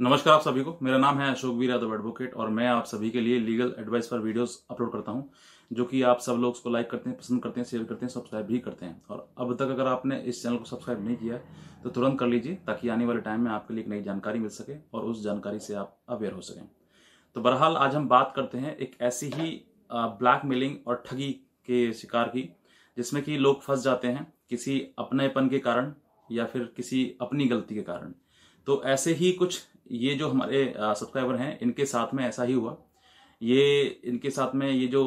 नमस्कार आप सभी को मेरा नाम है अशोक वीर यादव एडवोकेट और मैं आप सभी के लिए लीगल एडवाइस पर वीडियोस अपलोड करता हूं जो कि आप सब लोग उसको लाइक करते हैं पसंद करते हैं शेयर करते हैं सब्सक्राइब भी करते हैं और अब तक अगर आपने इस चैनल को सब्सक्राइब नहीं किया तो तुरंत कर लीजिए ताकि आने वाले टाइम में आपके लिए एक नई जानकारी मिल सके और उस जानकारी से आप अवेयर हो सकें तो बहरहाल आज हम बात करते हैं एक ऐसी ही ब्लैक मेलिंग और ठगी के शिकार की जिसमें कि लोग फंस जाते हैं किसी अपनेपन के कारण या फिर किसी अपनी गलती के कारण तो ऐसे ही कुछ ये जो हमारे सब्सक्राइबर हैं इनके साथ में ऐसा ही हुआ ये इनके साथ में ये जो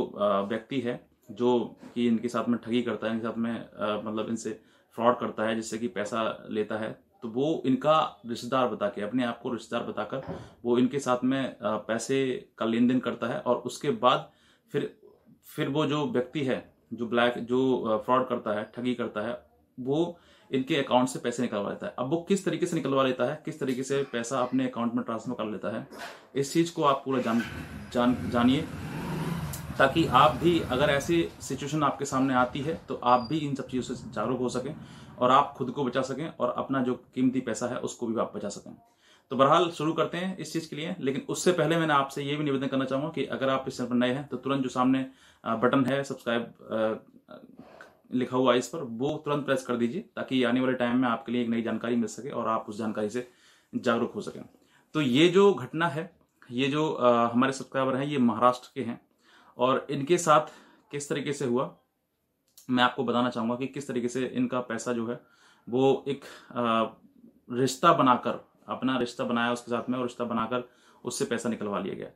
व्यक्ति है जो कि इनके साथ में ठगी करता है इनके साथ में मतलब इनसे फ्रॉड करता है जिससे कि पैसा लेता है तो वो इनका रिश्तेदार बता के अपने आप को रिश्तेदार बताकर वो इनके साथ में पैसे का लेन देन करता है और उसके बाद फिर फिर वो जो व्यक्ति है जो ब्लैक जो फ्रॉड करता है ठगी करता है वो इनके अकाउंट से पैसे निकलवा लेता है अब वो किस तरीके से निकलवा लेता है किस तरीके से पैसा अपने अकाउंट में ट्रांसफर कर लेता है इस चीज़ को आप पूरा जान जान जानिए ताकि आप भी अगर ऐसी सिचुएशन आपके सामने आती है तो आप भी इन सब चीज़ों से जागरूक हो सकें और आप खुद को बचा सकें और अपना जो कीमती पैसा है उसको भी आप बचा सकें तो बहरहाल शुरू करते हैं इस चीज़ के लिए लेकिन उससे पहले मैंने आपसे ये भी निवेदन करना चाहूंगा कि अगर आप इस चैनल पर नए हैं तो तुरंत जो सामने बटन है सब्सक्राइब लिखा हुआ है इस पर वो तुरंत प्रेस कर दीजिए ताकि आने वाले टाइम में आपके लिए एक नई जानकारी मिल सके और आप उस जानकारी से जागरूक हो सकें तो ये जो घटना है ये जो आ, हमारे सब्सक्राइबर हैं ये महाराष्ट्र के हैं और इनके साथ किस तरीके से हुआ मैं आपको बताना चाहूँगा कि किस तरीके से इनका पैसा जो है वो एक रिश्ता बनाकर अपना रिश्ता बनाया उसके साथ में और रिश्ता बनाकर उससे पैसा निकलवा लिया गया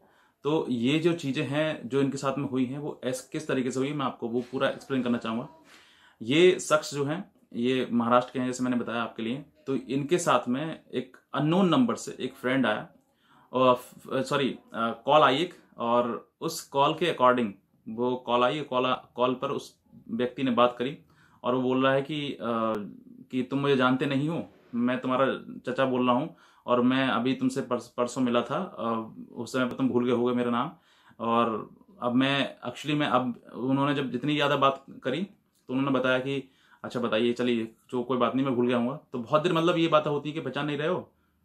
तो ये जो चीज़ें हैं जो इनके साथ में हुई हैं वो ऐसे किस तरीके से हुई मैं आपको वो पूरा एक्सप्लेन करना चाहूँगा ये शख्स जो है ये महाराष्ट्र के हैं जैसे मैंने बताया आपके लिए तो इनके साथ में एक अननोन नंबर से एक फ्रेंड आया और सॉरी कॉल uh, uh, आई एक और उस कॉल के अकॉर्डिंग वो कॉल आई कॉल कॉल पर उस व्यक्ति ने बात करी और वो बोल रहा है कि आ, uh, कि तुम मुझे जानते नहीं हो मैं तुम्हारा चचा बोल रहा हूँ और मैं अभी तुमसे परसों मिला था उस समय पर तुम भूल गए हो मेरा नाम और अब मैं एक्चुअली मैं अब उन्होंने जब जितनी ज़्यादा बात करी तो उन्होंने बताया कि अच्छा बताइए चलिए जो कोई बात नहीं मैं भूल गया हूँ तो बहुत देर मतलब ये बात होती है कि पहचान नहीं रहे हो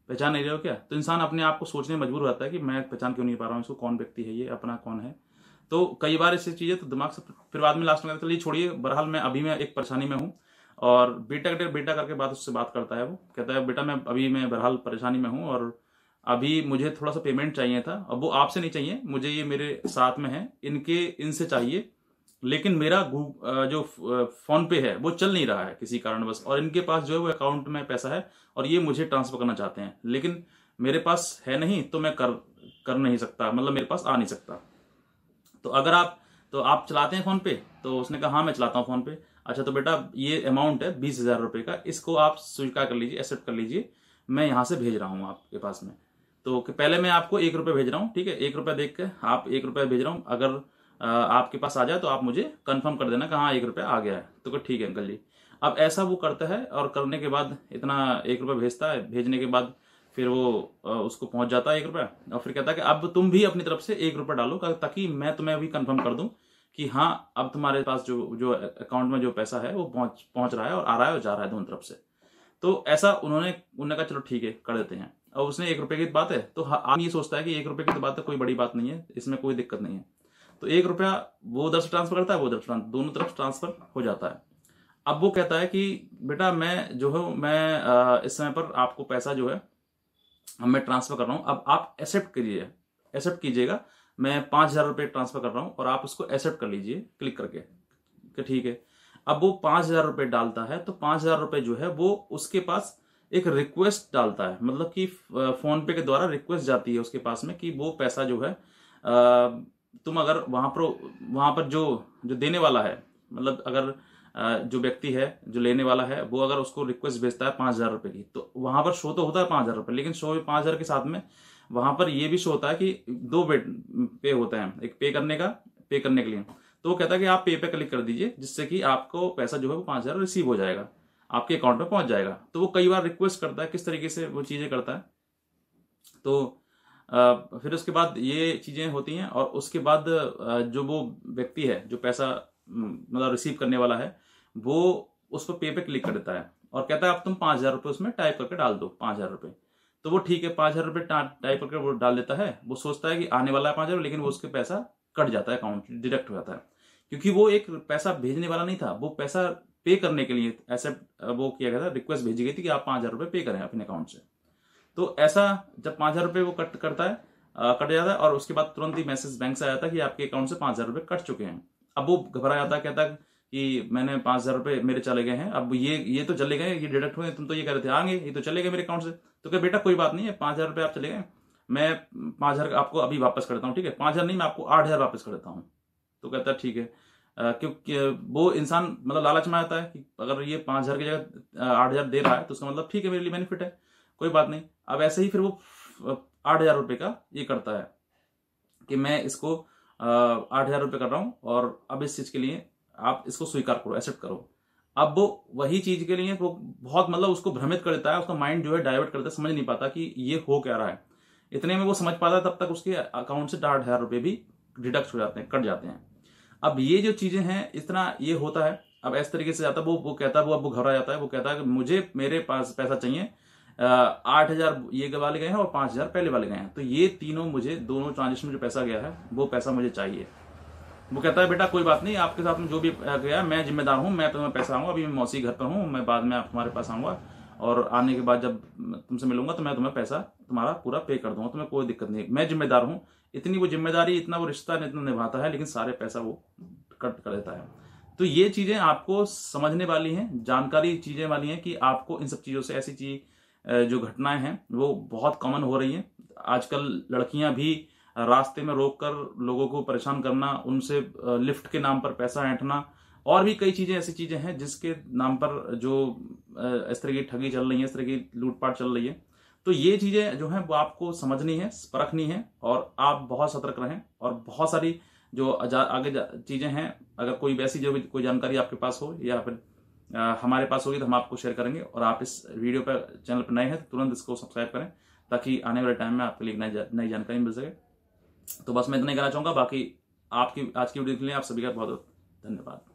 पहचान नहीं रहे हो क्या तो इंसान अपने आप को सोचने में मजबूर होता है कि मैं पहचान क्यों नहीं पा रहा हूँ इसको कौन व्यक्ति है ये अपना कौन है तो कई बार ऐसी चीज़ें तो दिमाग से फिर बाद में लास्ट में चलिए छोड़िए बहरहाल मैं अभी मैं एक परेशानी में हूँ और बेटा डेढ़ बेटा करके बात उससे बात करता है वो कहता है बेटा मैं अभी मैं बहरहाल परेशानी में हूँ और अभी मुझे थोड़ा सा पेमेंट चाहिए था अब वो आपसे नहीं चाहिए मुझे ये मेरे साथ में है इनके इनसे चाहिए लेकिन मेरा जो फोन पे है वो चल नहीं रहा है किसी कारणवश और इनके पास जो है वो अकाउंट में पैसा है और ये मुझे ट्रांसफर करना चाहते हैं लेकिन मेरे पास है नहीं तो मैं कर कर नहीं सकता मतलब मेरे पास आ नहीं सकता तो अगर आप तो आप चलाते हैं फोन पे तो उसने कहा हाँ मैं चलाता हूँ फोन पे अच्छा तो बेटा ये अमाउंट है बीस हजार रुपये का इसको आप स्वीकार कर लीजिए एक्सेप्ट कर लीजिए मैं यहाँ से भेज रहा हूँ आपके पास में तो पहले मैं आपको एक रुपये भेज रहा हूँ ठीक है एक रुपये देख के आप एक रुपये भेज रहा हूँ अगर आपके पास आ जाए तो आप मुझे कंफर्म कर देना कि हाँ एक रुपया आ गया है तो ठीक है अंकल जी अब ऐसा वो करता है और करने के बाद इतना एक रुपया भेजता है भेजने के बाद फिर वो उसको पहुंच जाता है एक रुपया और फिर कहता है कि अब तुम भी अपनी तरफ से एक रुपया डालो ताकि मैं तुम्हें भी कंफर्म कर दूं कि हाँ अब तुम्हारे पास जो जो अकाउंट में जो पैसा है वो पहुंच पहुंच रहा है और आ रहा है और जा रहा है दोनों तरफ से तो ऐसा उन्होंने उन्होंने कहा चलो ठीक है कर देते हैं और उसने एक रुपये की बात है तो हाँ, आप ये सोचता है कि एक रुपये की तो बात है कोई बड़ी बात नहीं है इसमें कोई दिक्कत नहीं है तो एक रुपया वो उधर से ट्रांसफर करता है वो उधर दोनों तरफ ट्रांसफर हो जाता है अब वो कहता है कि बेटा मैं जो है मैं इस समय पर आपको पैसा जो है मैं ट्रांसफर कर रहा हूं अब आप एक्सेप्ट करिए एक्सेप्ट कीजिएगा मैं पांच हजार रुपये ट्रांसफर कर रहा हूं और आप उसको एक्सेप्ट कर लीजिए क्लिक करके कि ठीक है अब वो पांच हजार रुपये डालता है तो पांच हजार रुपये जो है वो उसके पास एक रिक्वेस्ट डालता है मतलब कि फोन पे के द्वारा रिक्वेस्ट जाती है उसके पास में कि वो पैसा जो है आ, तुम अगर वहां पर वहां पर जो जो देने वाला है मतलब अगर जो व्यक्ति है जो लेने वाला है वो अगर उसको रिक्वेस्ट भेजता है पाँच हज़ार रुपये की तो वहां पर शो तो होता है पाँच हज़ार रुपये लेकिन शो में पाँच हज़ार के साथ में वहां पर ये भी शो होता है कि दो पे होता है एक पे करने का पे करने के लिए तो वो कहता है कि आप पे पे क्लिक कर दीजिए जिससे कि आपको पैसा जो है वो पाँच हज़ार रिसीव हो जाएगा आपके अकाउंट में पहुंच जाएगा तो वो कई बार रिक्वेस्ट करता है किस तरीके से वो चीज़ें करता है तो फिर उसके बाद ये चीजें होती हैं और उसके बाद जो वो व्यक्ति है जो पैसा मतलब रिसीव करने वाला है वो उस पर पे पे क्लिक कर देता है और कहता है आप तुम पांच हजार रुपये उसमें टाइप करके डाल दो पांच हजार रुपये तो वो ठीक है पांच हजार रुपये टाइप करके वो डाल देता है वो सोचता है कि आने वाला है पांच हजार लेकिन वो उसके पैसा कट जाता है अकाउंट डिडक्ट हो जाता है क्योंकि वो एक पैसा भेजने वाला नहीं था वो पैसा पे करने के लिए ऐसे वो किया गया था रिक्वेस्ट भेजी गई थी कि आप पांच हजार रुपये पे करें अपने अकाउंट से तो ऐसा जब पांच हजार रुपए वो कट करता है आ, कट जाता है और उसके बाद तुरंत ही मैसेज बैंक से आ जाता है कि आपके अकाउंट से पांच हजार रुपए कट चुके हैं अब वो घबरा जाता है कहता है कि मैंने पांच हजार रुपए मेरे चले गए हैं अब ये ये तो चले गए ये डिडक्ट हुए तुम तो ये कह रहे थे आगे ये तो चले गए मेरे अकाउंट से तो क्या बेटा कोई बात नहीं है पांच हजार रुपए आप चले गए मैं पांच हजार आपको अभी वापस करता हूँ ठीक है पांच हजार नहीं मैं आपको आठ हजार वापस कर देता हूँ तो कहता है ठीक है क्योंकि वो इंसान मतलब लालच में आता है कि अगर ये पांच हजार की जगह आठ हजार दे रहा है तो उसका मतलब ठीक है मेरे लिए बेनिफिट है कोई बात नहीं अब ऐसे ही फिर वो आठ हजार रुपये का ये करता है कि मैं इसको आठ हजार रुपये कर रहा हूं और अब इस चीज के लिए आप इसको स्वीकार करो एक्सेप्ट करो अब वो वही चीज के लिए वो बहुत मतलब उसको भ्रमित कर देता है उसका माइंड जो है डाइवर्ट करता है समझ नहीं पाता कि ये हो क्या रहा है इतने में वो समझ पाता तब तक उसके अकाउंट से आठ हजार रुपये भी डिडक्ट हो जाते हैं कट जाते हैं अब ये जो चीजें हैं इतना ये होता है अब इस तरीके से जाता है वो वो कहता है वो अब वो घबरा जाता है वो कहता है कि मुझे मेरे पास पैसा चाहिए आठ हजार ये वाले गए हैं और पांच हजार पहले वाले गए हैं तो ये तीनों मुझे दोनों ट्रांजेक्शन में जो पैसा गया है वो पैसा मुझे चाहिए वो कहता है बेटा कोई बात नहीं आपके साथ में जो भी गया मैं जिम्मेदार हूँ मैं तुम्हें पैसा आऊंगा अभी मैं मौसी घर पर हूँ मैं बाद में आप तुम्हारे पास आऊंगा और आने के बाद जब तुमसे मिलूंगा तो मैं तुम्हें पैसा तुम्हारा पूरा पे कर दूंगा तुम्हें कोई दिक्कत नहीं मैं जिम्मेदार हूँ इतनी वो जिम्मेदारी इतना वो रिश्ता इतना निभाता है लेकिन सारे पैसा वो कट कर देता है तो ये चीज़ें आपको समझने वाली हैं जानकारी चीज़ें वाली हैं कि आपको इन सब चीज़ों से ऐसी चीज जो घटनाएं हैं वो बहुत कॉमन हो रही हैं आजकल लड़कियां भी रास्ते में रोक कर लोगों को परेशान करना उनसे लिफ्ट के नाम पर पैसा ऐंठना और भी कई चीज़ें ऐसी चीज़ें हैं जिसके नाम पर जो इस तरह की ठगी चल रही है इस तरह की लूटपाट चल रही है तो ये चीज़ें जो हैं वो आपको समझनी है परखनी है और आप बहुत सतर्क रहें और बहुत सारी जो आगे चीज़ें हैं अगर कोई वैसी जो कोई जानकारी आपके पास हो या फिर हमारे पास होगी तो हम आपको शेयर करेंगे और आप इस वीडियो पर चैनल पर नए हैं तो तुरंत इसको सब्सक्राइब करें ताकि आने वाले टाइम में आपके लिए नई नई जानकारी मिल सके तो बस मैं इतना ही कहना चाहूँगा बाकी आपकी आज की वीडियो के लिए आप सभी का बहुत बहुत धन्यवाद